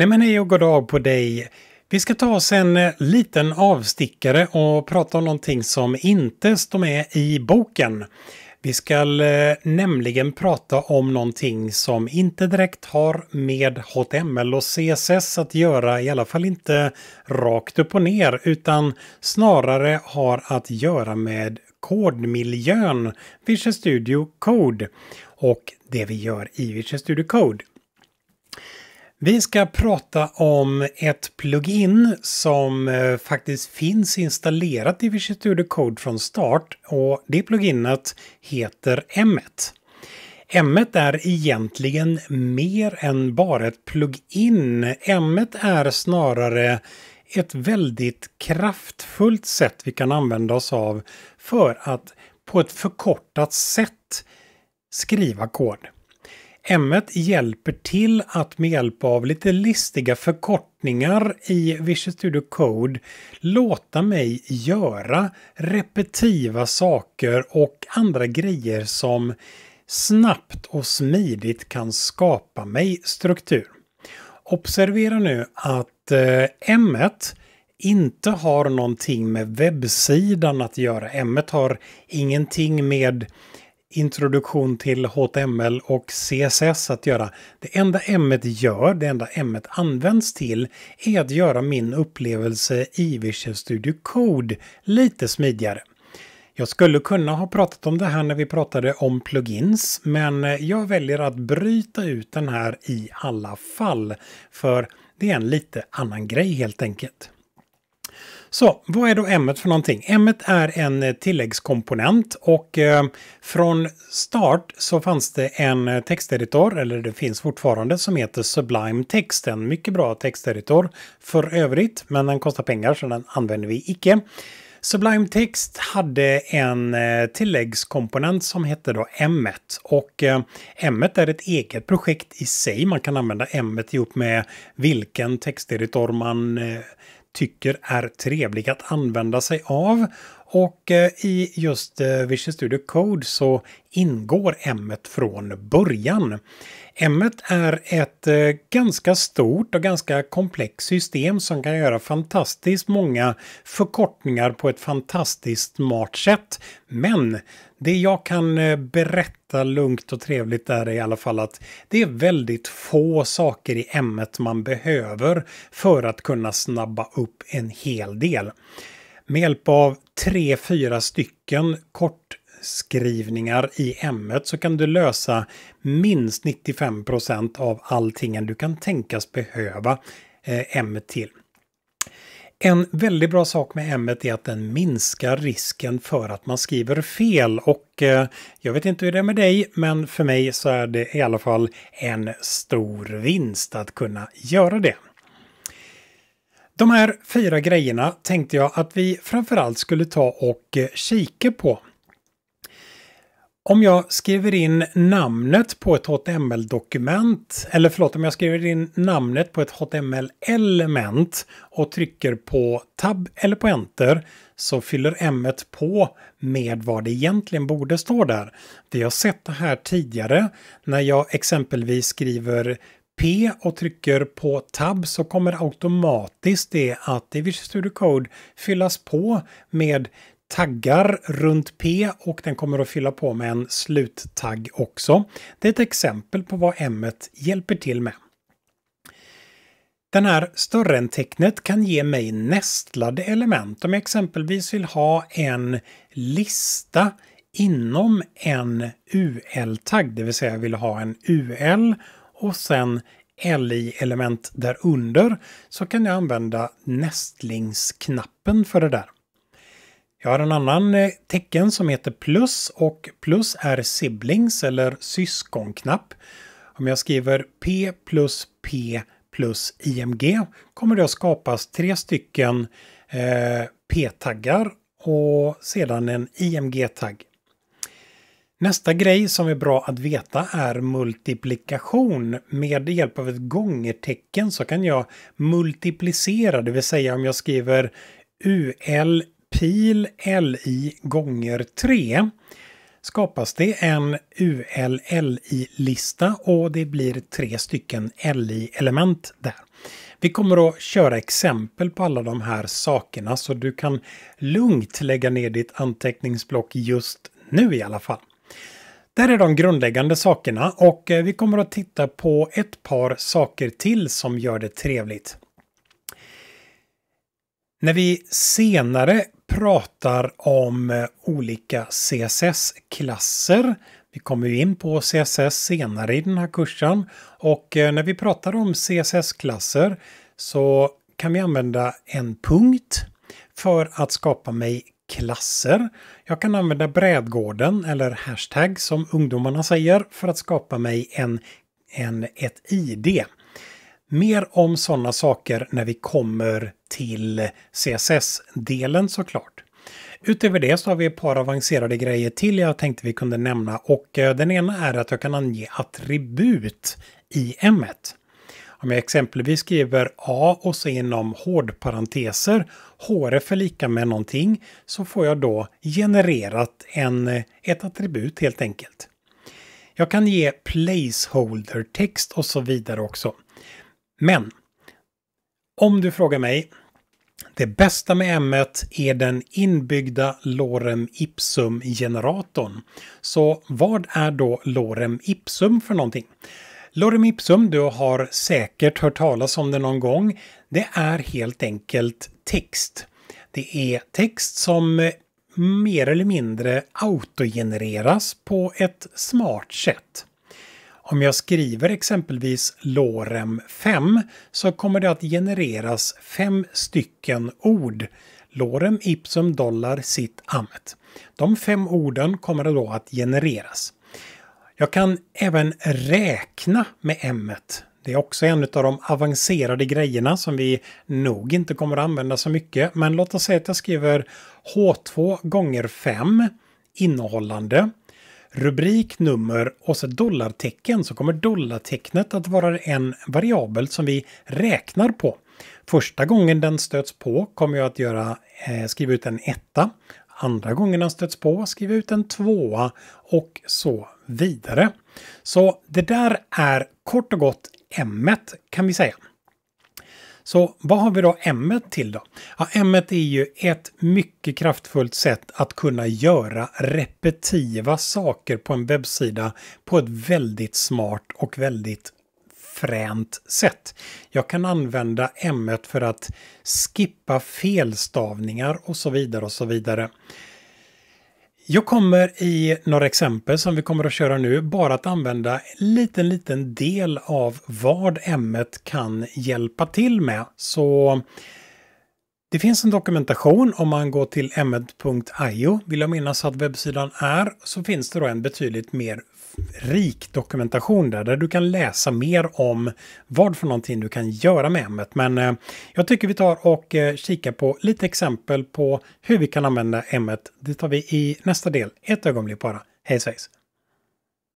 Nej men hej och god dag på dig! Vi ska ta oss en eh, liten avstickare och prata om någonting som inte står med i boken. Vi ska eh, nämligen prata om någonting som inte direkt har med HTML och CSS att göra, i alla fall inte rakt upp och ner, utan snarare har att göra med kodmiljön Visual Studio Code och det vi gör i Visual Studio Code. Vi ska prata om ett plugin som eh, faktiskt finns installerat i Visual Studio Code från start och det pluginet heter M1. M1 är egentligen mer än bara ett plugin. M1 är snarare ett väldigt kraftfullt sätt vi kan använda oss av för att på ett förkortat sätt skriva kod. M1 hjälper till att med hjälp av lite listiga förkortningar i Visual Studio Code låta mig göra repetiva saker och andra grejer som snabbt och smidigt kan skapa mig struktur. Observera nu att eh, M1 inte har någonting med webbsidan att göra. M1 har ingenting med introduktion till HTML och CSS att göra. Det enda m gör, det enda m används till, är att göra min upplevelse i Visual Studio Code lite smidigare. Jag skulle kunna ha pratat om det här när vi pratade om plugins, men eh, jag väljer att bryta ut den här i alla fall, för det är en lite annan grej helt enkelt. Så vad är då M för någonting? M är en eh, tilläggskomponent och eh, från start så fanns det en eh, texteditor, eller det finns fortfarande, som heter Sublime Text. En mycket bra texteditor för övrigt, men den kostar pengar så den använder vi icke. Sublime Text hade en eh, tilläggskomponent som hette då M. Och M är ett eget projekt i sig. Man kan använda M ihop med vilken texteditor man tycker är trevlig att använda sig av och eh, i just eh, Visual Studio Code så ingår M från början. M är ett eh, ganska stort och ganska komplext system som kan göra fantastiskt många förkortningar på ett fantastiskt smart sätt. Men det jag kan berätta lugnt och trevligt är i alla fall att det är väldigt få saker i M man behöver för att kunna snabba upp en hel del. Med hjälp av tre, fyra stycken kortskrivningar i ämnet så kan du lösa minst 95 av allting du kan tänkas behöva ämnet eh, till. En väldigt bra sak med ämnet är att den minskar risken för att man skriver fel och eh, jag vet inte hur det är med dig men för mig så är det i alla fall en stor vinst att kunna göra det. De här fyra grejerna tänkte jag att vi framförallt skulle ta och eh, kika på. Om jag skriver in namnet på ett HTML-dokument, eller förlåt, om jag skriver in namnet på ett HTML-element och trycker på tab eller på enter så fyller m på med vad det egentligen borde stå där. Vi har sett det här tidigare när jag exempelvis skriver P och trycker på Tab så kommer automatiskt det att i Visual Studio Code fyllas på med taggar runt P och den kommer att fylla på med en sluttagg också. Det är ett exempel på vad M hjälper till med. Den här större än tecknet kan ge mig nästlade element. Om jag exempelvis vill ha en lista inom en UL-tagg, det vill säga jag vill ha en UL och sen LI-element där under så kan jag använda nästlingsknappen för det där. Jag har en annan eh, tecken som heter plus och plus är siblings eller syskonknapp. Om jag skriver P plus P plus IMG kommer det att skapas tre stycken eh, P-taggar och sedan en IMG-tagg. Nästa grej som är bra att veta är multiplikation. Med hjälp av ett gångertecken så kan jag multiplicera, det vill säga om jag skriver UL pil LI gånger 3 skapas det en ULLI-lista och det blir tre stycken LI-element där. Vi kommer att köra exempel på alla de här sakerna så du kan lugnt lägga ner ditt anteckningsblock just nu i alla fall. Där är de grundläggande sakerna och eh, vi kommer att titta på ett par saker till som gör det trevligt. När vi senare pratar om eh, olika CSS-klasser, vi kommer ju in på CSS senare i den här kursen, och eh, när vi pratar om CSS-klasser så kan vi använda en punkt för att skapa mig klasser. Jag kan använda brädgården eller hashtag som ungdomarna säger för att skapa mig en, en, ett ID. Mer om sådana saker när vi kommer till CSS-delen såklart. Utöver det så har vi ett par avancerade grejer till jag tänkte vi kunde nämna och eh, den ena är att jag kan ange attribut i m 1 om jag exempelvis skriver A och så inom hårdparenteser, href är lika med någonting, så får jag då genererat en, ett attribut helt enkelt. Jag kan ge placeholder-text och så vidare också. Men om du frågar mig, det bästa med M är den inbyggda lorem ipsum-generatorn. Så vad är då lorem ipsum för någonting? Lorem Ipsum, du har säkert hört talas om det någon gång. Det är helt enkelt text. Det är text som eh, mer eller mindre autogenereras på ett smart sätt. Om jag skriver exempelvis Lorem 5 så kommer det att genereras fem stycken ord. Lorem ipsum dollar sitt amet. De fem orden kommer då att genereras. Jag kan även räkna med m. Det är också en av de avancerade grejerna som vi nog inte kommer att använda så mycket. Men låt oss säga att jag skriver H2 gånger 5 innehållande rubrik, nummer och så dollartecken så kommer dollartecknet att vara en variabel som vi räknar på. Första gången den stöts på kommer jag att göra, eh, skriva ut en etta. Andra gången den stöts på skriver jag ut en tvåa och så vidare. Så det där är kort och gott m kan vi säga. Så vad har vi då m till då? Ja, m är ju ett mycket kraftfullt sätt att kunna göra repetiva saker på en webbsida på ett väldigt smart och väldigt fränt sätt. Jag kan använda m för att skippa felstavningar och så vidare och så vidare. Jag kommer i några exempel som vi kommer att köra nu bara att använda en liten, liten del av vad ämnet kan hjälpa till med. Så det finns en dokumentation om man går till emmed.io, vill jag minnas att webbsidan är, så finns det då en betydligt mer rik dokumentation där, där du kan läsa mer om vad för någonting du kan göra med emmet. Men eh, jag tycker vi tar och eh, kikar på lite exempel på hur vi kan använda emmet. Det tar vi i nästa del. Ett ögonblick bara. Hej svejs!